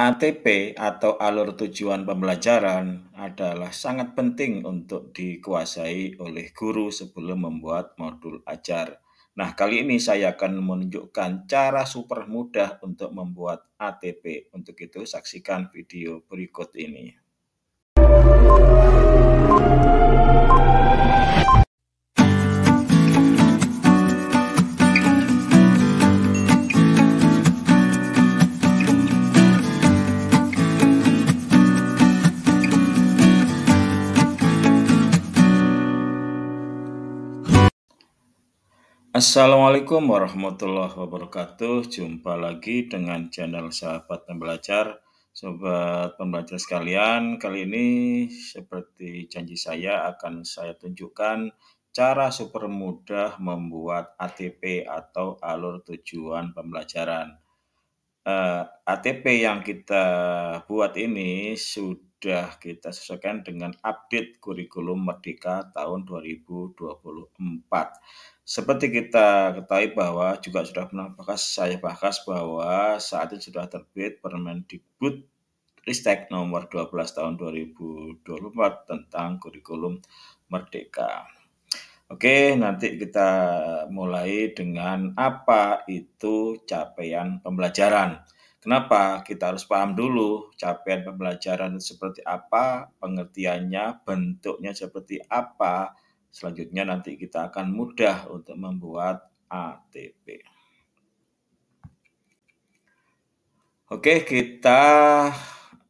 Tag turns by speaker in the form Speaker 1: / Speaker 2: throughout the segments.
Speaker 1: ATP atau alur tujuan pembelajaran adalah sangat penting untuk dikuasai oleh guru sebelum membuat modul ajar. Nah, kali ini saya akan menunjukkan cara super mudah untuk membuat ATP. Untuk itu, saksikan video berikut ini. Assalamualaikum warahmatullahi wabarakatuh. Jumpa lagi dengan channel Sahabat Pembelajar. Sobat pembelajar sekalian, kali ini seperti janji saya akan saya tunjukkan cara super mudah membuat ATP atau alur tujuan pembelajaran. Uh, eh, ATP yang kita buat ini sudah kita sesuaikan dengan update kurikulum Merdeka tahun 2024 seperti kita ketahui bahwa juga sudah pernah bahas, saya bahas bahwa saat ini sudah terbit Permen Permendikbud Ristek nomor 12 tahun 2024 tentang kurikulum merdeka. Oke, nanti kita mulai dengan apa itu capaian pembelajaran. Kenapa? Kita harus paham dulu capaian pembelajaran seperti apa, pengertiannya, bentuknya seperti apa, Selanjutnya nanti kita akan mudah untuk membuat ATP. Oke, kita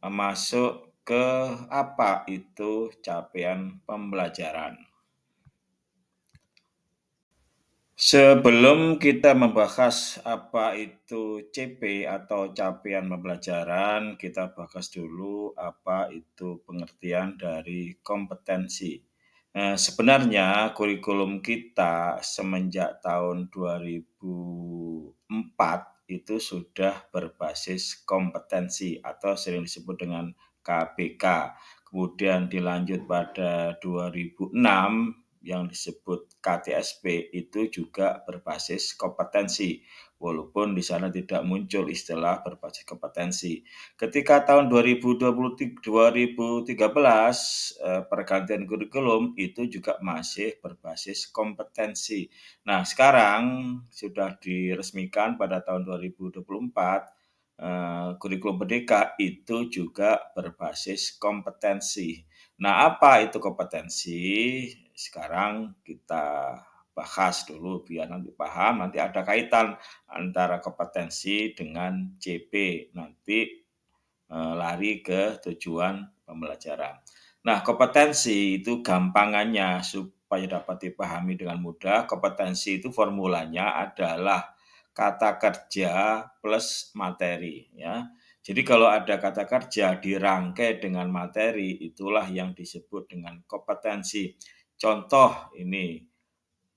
Speaker 1: masuk ke apa itu capaian pembelajaran. Sebelum kita membahas apa itu CP atau capaian pembelajaran, kita bahas dulu apa itu pengertian dari kompetensi. Eh, sebenarnya kurikulum kita semenjak tahun 2004 itu sudah berbasis kompetensi atau sering disebut dengan KBK. Kemudian dilanjut pada 2006 yang disebut KTSP itu juga berbasis kompetensi walaupun di sana tidak muncul istilah berbasis kompetensi. Ketika tahun 2020, 2013 eh, pergantian kurikulum itu juga masih berbasis kompetensi. Nah, sekarang sudah diresmikan pada tahun 2024 eh, kurikulum merdeka itu juga berbasis kompetensi. Nah, apa itu kompetensi? Sekarang kita bahas dulu biar nanti paham nanti ada kaitan antara kompetensi dengan CP nanti eh, lari ke tujuan pembelajaran. Nah, kompetensi itu gampangannya supaya dapat dipahami dengan mudah. Kompetensi itu formulanya adalah kata kerja plus materi ya. Jadi kalau ada kata kerja dirangkai dengan materi itulah yang disebut dengan kompetensi. Contoh ini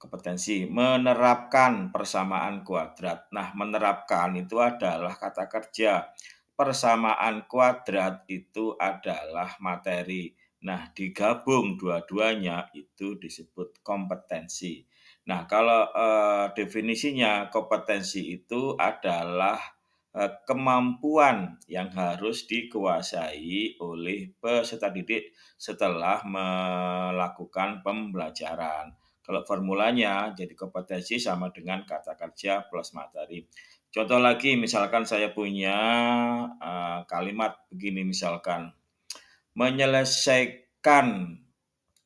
Speaker 1: kompetensi menerapkan persamaan kuadrat. Nah, menerapkan itu adalah kata kerja. Persamaan kuadrat itu adalah materi. Nah, digabung dua-duanya itu disebut kompetensi. Nah, kalau eh, definisinya kompetensi itu adalah eh, kemampuan yang harus dikuasai oleh peserta didik setelah melakukan pembelajaran. Kalau formulanya jadi kompetensi sama dengan kata kerja plus materi. Contoh lagi, misalkan saya punya eh, kalimat begini misalkan, menyelesaikan,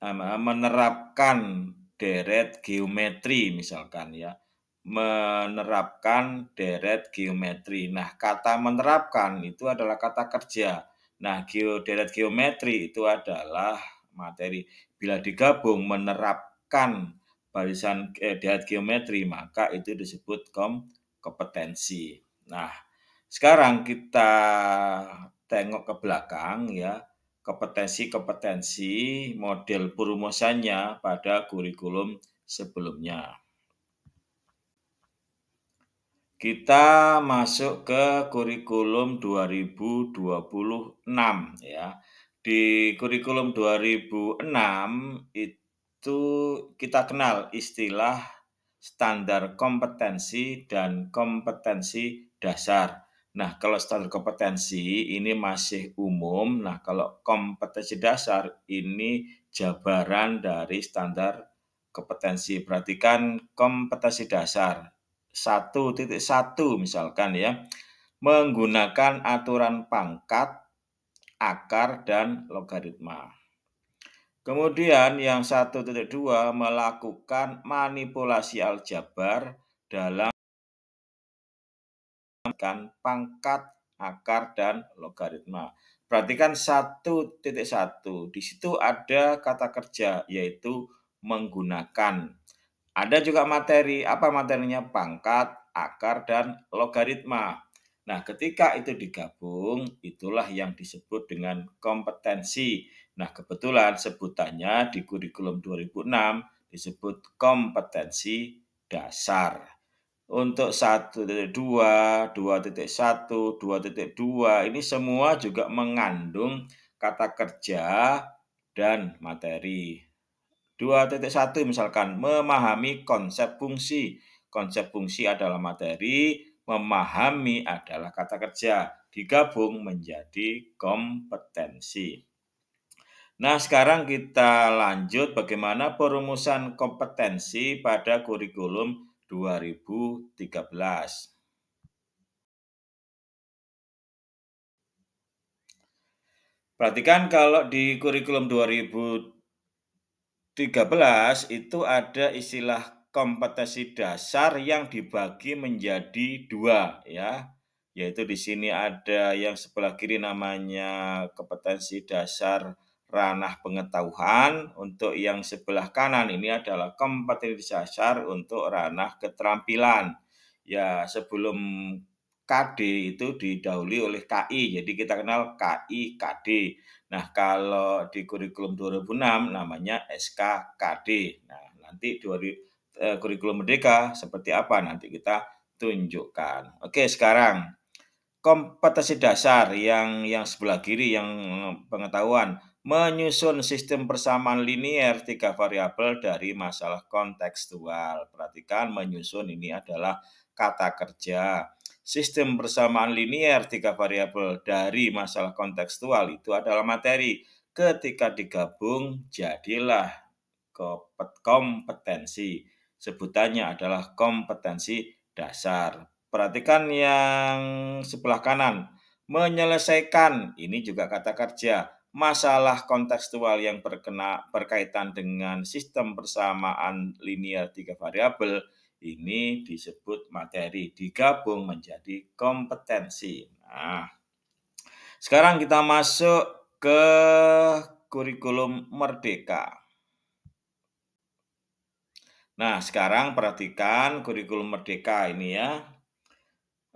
Speaker 1: eh, menerapkan deret geometri misalkan ya, menerapkan deret geometri. Nah, kata menerapkan itu adalah kata kerja. Nah, deret geometri itu adalah materi. Bila digabung menerap menekan barisan eh, dilihat geometri maka itu disebut kom kompetensi. Nah, sekarang kita tengok ke belakang ya kompetensi-kompetensi model perumusannya pada kurikulum sebelumnya. Kita masuk ke kurikulum 2026 ya. Di kurikulum 2006 itu itu kita kenal istilah standar kompetensi dan kompetensi dasar. Nah, kalau standar kompetensi ini masih umum. Nah, kalau kompetensi dasar ini jabaran dari standar kompetensi. Perhatikan kompetensi dasar 1.1 misalkan ya. Menggunakan aturan pangkat, akar, dan logaritma. Kemudian yang 1.2 melakukan manipulasi aljabar dalam pangkat, akar, dan logaritma. Perhatikan 1.1, di situ ada kata kerja yaitu menggunakan. Ada juga materi, apa materinya? Pangkat, akar, dan logaritma. Nah, ketika itu digabung, itulah yang disebut dengan kompetensi Nah, kebetulan sebutannya di kurikulum 2006 disebut kompetensi dasar. Untuk 1.2, 2.1, 2.2 ini semua juga mengandung kata kerja dan materi. 2.1 misalkan memahami konsep fungsi. Konsep fungsi adalah materi, memahami adalah kata kerja, digabung menjadi kompetensi. Nah, sekarang kita lanjut bagaimana perumusan kompetensi pada kurikulum 2013. Perhatikan kalau di kurikulum 2013 itu ada istilah kompetensi dasar yang dibagi menjadi dua ya yaitu di sini ada yang sebelah kiri namanya kompetensi dasar ranah pengetahuan, untuk yang sebelah kanan ini adalah kompetensi dasar untuk ranah keterampilan. Ya, sebelum KD itu didahului oleh KI, jadi kita kenal KI KD. Nah, kalau di kurikulum 2006 namanya SKKD. Nah, nanti di eh, kurikulum merdeka seperti apa nanti kita tunjukkan. Oke, sekarang kompetensi dasar yang yang sebelah kiri yang pengetahuan menyusun sistem persamaan linier tiga variabel dari masalah kontekstual. Perhatikan menyusun ini adalah kata kerja. Sistem persamaan linier tiga variabel dari masalah kontekstual itu adalah materi. Ketika digabung jadilah kompetensi. Sebutannya adalah kompetensi dasar. Perhatikan yang sebelah kanan. Menyelesaikan, ini juga kata kerja masalah kontekstual yang berkena berkaitan dengan sistem persamaan linear tiga variabel ini disebut materi digabung menjadi kompetensi. Nah, sekarang kita masuk ke kurikulum merdeka. Nah, sekarang perhatikan kurikulum merdeka ini ya.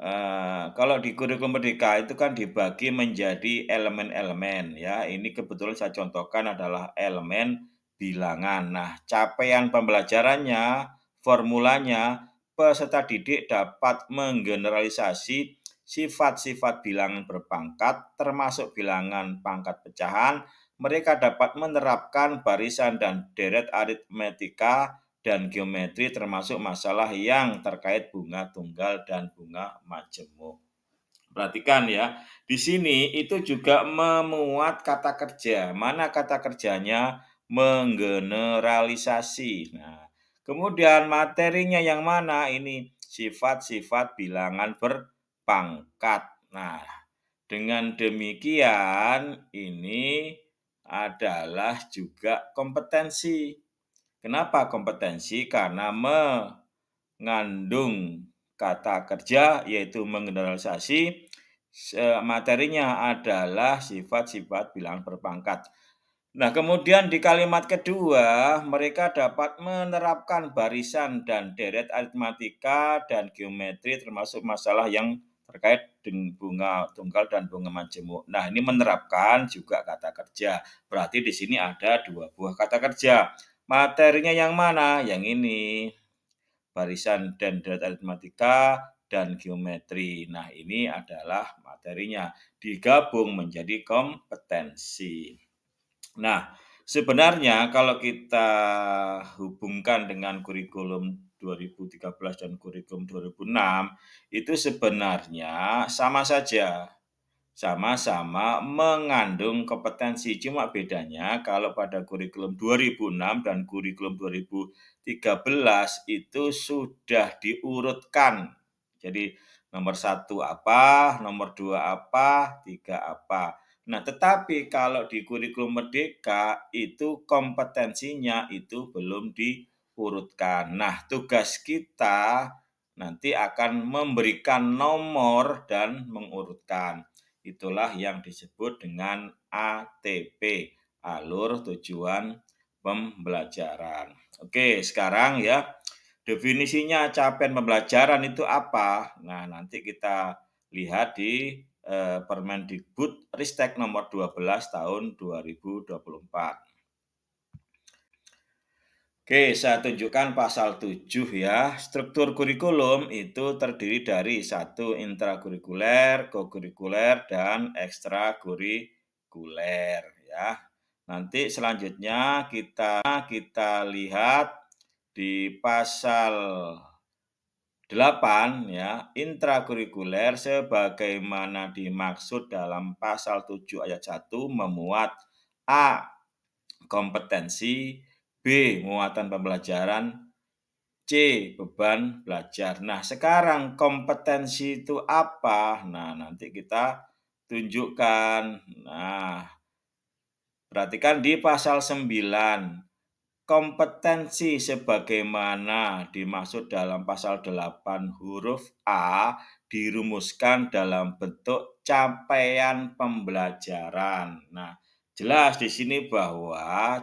Speaker 1: Uh, kalau di kurikulum merdeka itu kan dibagi menjadi elemen-elemen ya. Ini kebetulan saya contohkan adalah elemen bilangan. Nah, capaian pembelajarannya, formulanya, peserta didik dapat menggeneralisasi sifat-sifat bilangan berpangkat termasuk bilangan pangkat pecahan. Mereka dapat menerapkan barisan dan deret aritmetika dan geometri termasuk masalah yang terkait bunga tunggal dan bunga majemuk. Perhatikan ya, di sini itu juga memuat kata kerja. Mana kata kerjanya menggeneralisasi. Nah, kemudian materinya yang mana ini sifat-sifat bilangan berpangkat. Nah, dengan demikian ini adalah juga kompetensi Kenapa kompetensi? Karena mengandung kata kerja yaitu menggeneralisasi materinya adalah sifat-sifat bilangan berpangkat. Nah, kemudian di kalimat kedua, mereka dapat menerapkan barisan dan deret aritmatika dan geometri termasuk masalah yang terkait dengan bunga tunggal dan bunga majemuk. Nah, ini menerapkan juga kata kerja. Berarti di sini ada dua buah kata kerja. Materinya yang mana? Yang ini. Barisan dan deret aritmatika dan geometri. Nah, ini adalah materinya. Digabung menjadi kompetensi. Nah, sebenarnya kalau kita hubungkan dengan kurikulum 2013 dan kurikulum 2006 itu sebenarnya sama saja sama-sama mengandung kompetensi. Cuma bedanya kalau pada kurikulum 2006 dan kurikulum 2013 itu sudah diurutkan. Jadi nomor satu apa, nomor dua apa, tiga apa. Nah, tetapi kalau di kurikulum merdeka itu kompetensinya itu belum diurutkan. Nah, tugas kita nanti akan memberikan nomor dan mengurutkan. Itulah yang disebut dengan ATP, alur tujuan pembelajaran. Oke, sekarang ya definisinya capaian pembelajaran itu apa? Nah, nanti kita lihat di eh, Permendikbud Ristek nomor 12 tahun 2024. Oke, saya tunjukkan pasal 7 ya. Struktur kurikulum itu terdiri dari satu intrakurikuler, kokurikuler, dan ekstrakurikuler ya. Nanti selanjutnya kita kita lihat di pasal 8 ya, intrakurikuler sebagaimana dimaksud dalam pasal 7 ayat 1 memuat A kompetensi B. Muatan pembelajaran. C. Beban belajar. Nah, sekarang kompetensi itu apa? Nah, nanti kita tunjukkan. Nah, perhatikan di pasal 9. Kompetensi sebagaimana dimaksud dalam pasal 8 huruf A dirumuskan dalam bentuk capaian pembelajaran. Nah, Jelas di sini bahwa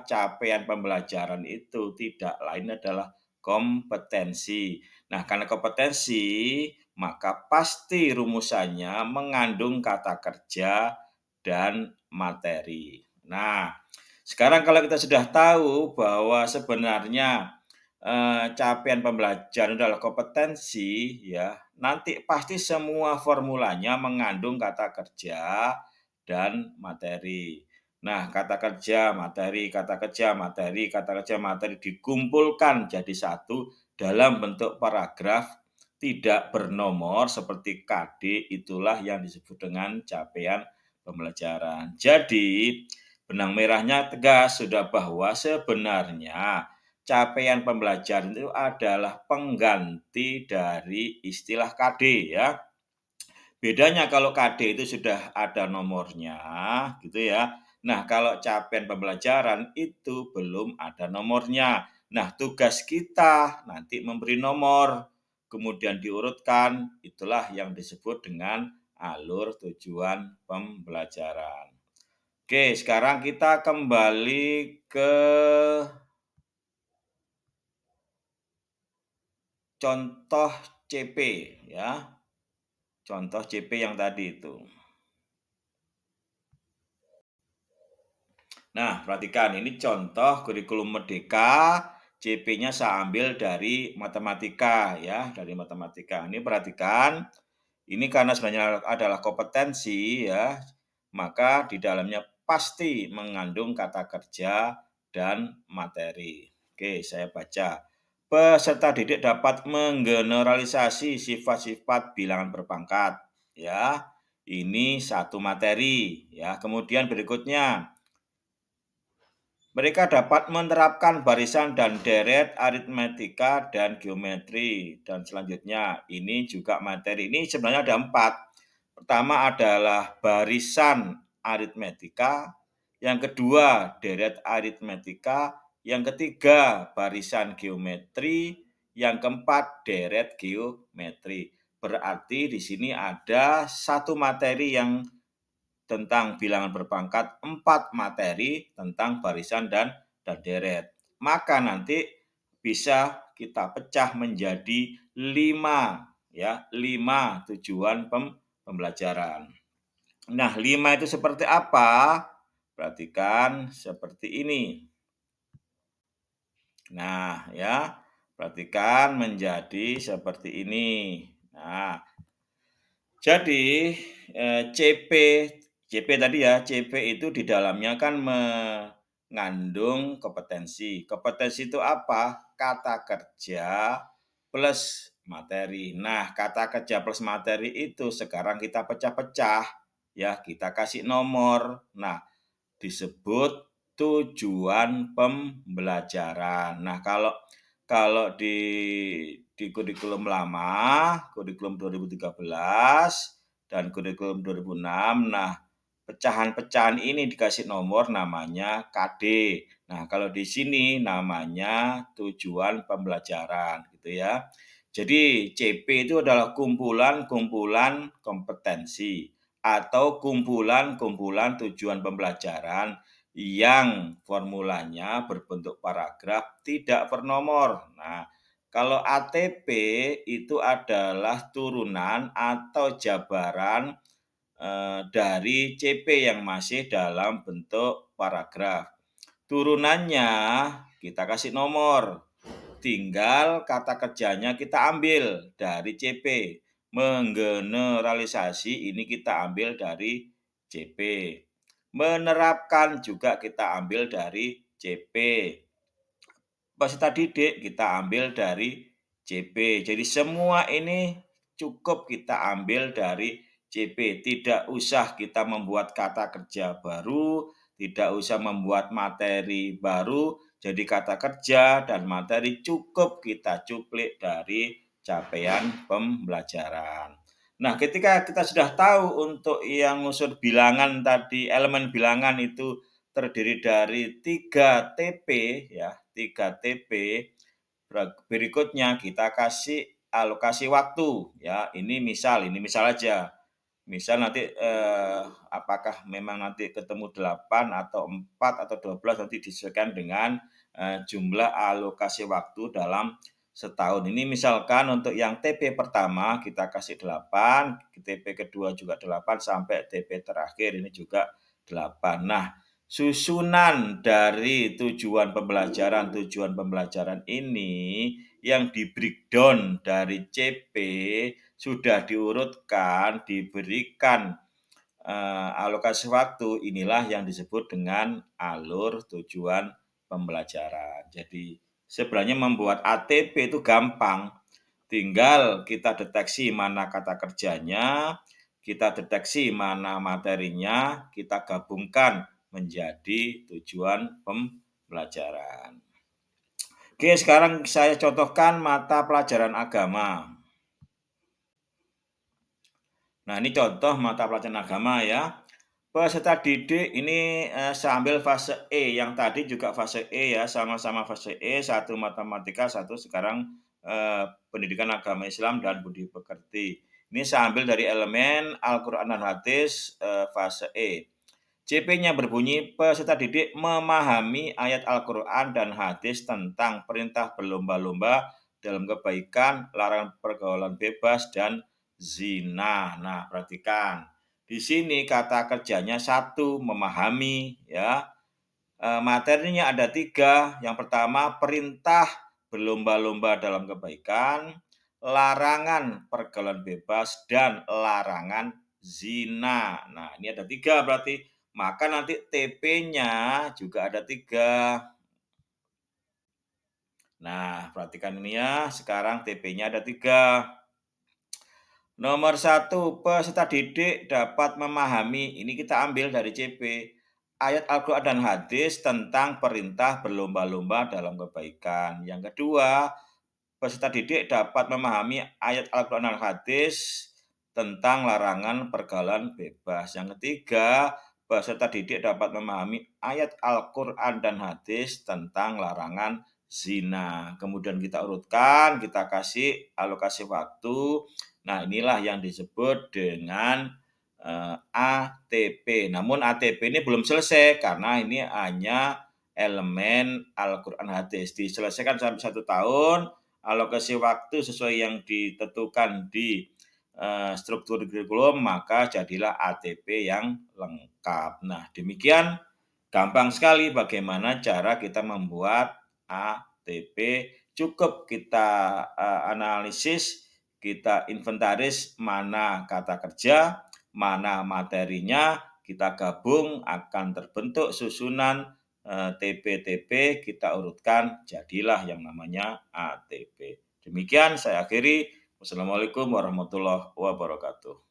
Speaker 1: capaian pembelajaran itu tidak lain adalah kompetensi. Nah, karena kompetensi, maka pasti rumusannya mengandung kata kerja dan materi. Nah, sekarang kalau kita sudah tahu bahwa sebenarnya eh, capaian pembelajaran adalah kompetensi, ya, nanti pasti semua formulanya mengandung kata kerja dan materi. Nah, kata kerja materi, kata kerja materi, kata kerja materi dikumpulkan jadi satu dalam bentuk paragraf tidak bernomor seperti KD itulah yang disebut dengan capaian pembelajaran. Jadi, benang merahnya tegas sudah bahwa sebenarnya capaian pembelajaran itu adalah pengganti dari istilah KD ya. Bedanya kalau KD itu sudah ada nomornya gitu ya Nah, kalau capaian pembelajaran itu belum ada nomornya. Nah, tugas kita nanti memberi nomor, kemudian diurutkan, itulah yang disebut dengan alur tujuan pembelajaran. Oke, sekarang kita kembali ke contoh CP ya. Contoh CP yang tadi itu. Nah, perhatikan ini contoh kurikulum Merdeka, CP-nya saya ambil dari matematika ya, dari matematika. Ini perhatikan, ini karena sebenarnya adalah kompetensi ya, maka di dalamnya pasti mengandung kata kerja dan materi. Oke, saya baca. Peserta didik dapat menggeneralisasi sifat-sifat bilangan berpangkat ya. Ini satu materi ya. Kemudian berikutnya mereka dapat menerapkan barisan dan deret, aritmetika, dan geometri. Dan selanjutnya, ini juga materi. Ini sebenarnya ada empat. Pertama adalah barisan aritmetika. Yang kedua, deret aritmetika. Yang ketiga, barisan geometri. Yang keempat, deret geometri. Berarti di sini ada satu materi yang tentang bilangan berpangkat, empat materi tentang barisan dan deret. Maka nanti bisa kita pecah menjadi lima ya lima tujuan pem, pembelajaran. Nah lima itu seperti apa? Perhatikan seperti ini. Nah ya perhatikan menjadi seperti ini. Nah jadi eh, CP CP tadi ya, CP itu di dalamnya kan mengandung kompetensi. Kompetensi itu apa? Kata kerja plus materi. Nah, kata kerja plus materi itu sekarang kita pecah-pecah ya, kita kasih nomor. Nah, disebut tujuan pembelajaran. Nah, kalau kalau di di kurikulum lama, kurikulum 2013 dan kurikulum 2006, nah pecahan-pecahan ini dikasih nomor namanya KD. Nah, kalau di sini namanya tujuan pembelajaran gitu ya. Jadi CP itu adalah kumpulan-kumpulan kompetensi atau kumpulan-kumpulan tujuan pembelajaran yang formulanya berbentuk paragraf tidak bernomor. Nah, kalau ATP itu adalah turunan atau jabaran Eh, dari CP yang masih dalam bentuk paragraf. Turunannya kita kasih nomor, tinggal kata kerjanya kita ambil dari CP. Menggeneralisasi ini kita ambil dari CP. Menerapkan juga kita ambil dari CP. tadi D kita ambil dari CP. Jadi semua ini cukup kita ambil dari CP. Tidak usah kita membuat kata kerja baru, tidak usah membuat materi baru. Jadi kata kerja dan materi cukup kita cuplik dari capaian pembelajaran. Nah, ketika kita sudah tahu untuk yang unsur bilangan tadi, elemen bilangan itu terdiri dari 3 TP ya, 3 TP. Berikutnya kita kasih alokasi waktu ya. Ini misal, ini misal aja. Misal nanti eh, apakah memang nanti ketemu 8 atau 4 atau 12 nanti disesuaikan dengan eh, jumlah alokasi waktu dalam setahun. Ini misalkan untuk yang TP pertama kita kasih 8, TP kedua juga 8 sampai TP terakhir ini juga 8. Nah, susunan dari tujuan pembelajaran tujuan pembelajaran ini yang di breakdown dari CP sudah diurutkan, diberikan uh, alokasi waktu, inilah yang disebut dengan alur tujuan pembelajaran. Jadi sebenarnya membuat ATP itu gampang. Tinggal kita deteksi mana kata kerjanya, kita deteksi mana materinya, kita gabungkan menjadi tujuan pembelajaran. Oke, sekarang saya contohkan mata pelajaran agama. Nah, ini contoh mata pelajaran agama ya. Peserta didik ini eh, sambil fase E yang tadi juga fase E ya, sama-sama fase E, satu matematika, satu sekarang eh, pendidikan agama Islam dan budi pekerti. Ini sambil dari elemen Al-Qur'an dan hadis eh, fase E. CP-nya berbunyi peserta didik memahami ayat Al-Qur'an dan hadis tentang perintah berlomba-lomba dalam kebaikan, larangan pergaulan bebas dan zina. Nah, perhatikan. Di sini kata kerjanya satu, memahami. ya e, Materinya ada tiga. Yang pertama, perintah berlomba-lomba dalam kebaikan. Larangan pergaulan bebas dan larangan zina. Nah, ini ada tiga berarti. Maka nanti TP-nya juga ada tiga. Nah, perhatikan ini ya. Sekarang TP-nya ada tiga. Nomor satu, peserta didik dapat memahami, ini kita ambil dari CP, ayat Al-Quran dan hadis tentang perintah berlomba-lomba dalam kebaikan. Yang kedua, peserta didik dapat memahami ayat Al-Quran dan hadis tentang larangan pergaulan bebas. Yang ketiga, peserta didik dapat memahami ayat Al-Quran dan hadis tentang larangan zina. Kemudian kita urutkan, kita kasih alokasi waktu Nah, inilah yang disebut dengan uh, eh, ATP. Namun ATP ini belum selesai karena ini hanya elemen Al-Quran hadis. Diselesaikan sampai satu tahun, alokasi waktu sesuai yang ditentukan di uh, struktur kurikulum, maka jadilah ATP yang lengkap. Nah, demikian gampang sekali bagaimana cara kita membuat ATP. Cukup kita uh, analisis kita inventaris mana kata kerja, mana materinya, kita gabung akan terbentuk susunan eh, TP-TP kita urutkan jadilah yang namanya ATP. Demikian saya akhiri. Wassalamualaikum warahmatullahi wabarakatuh.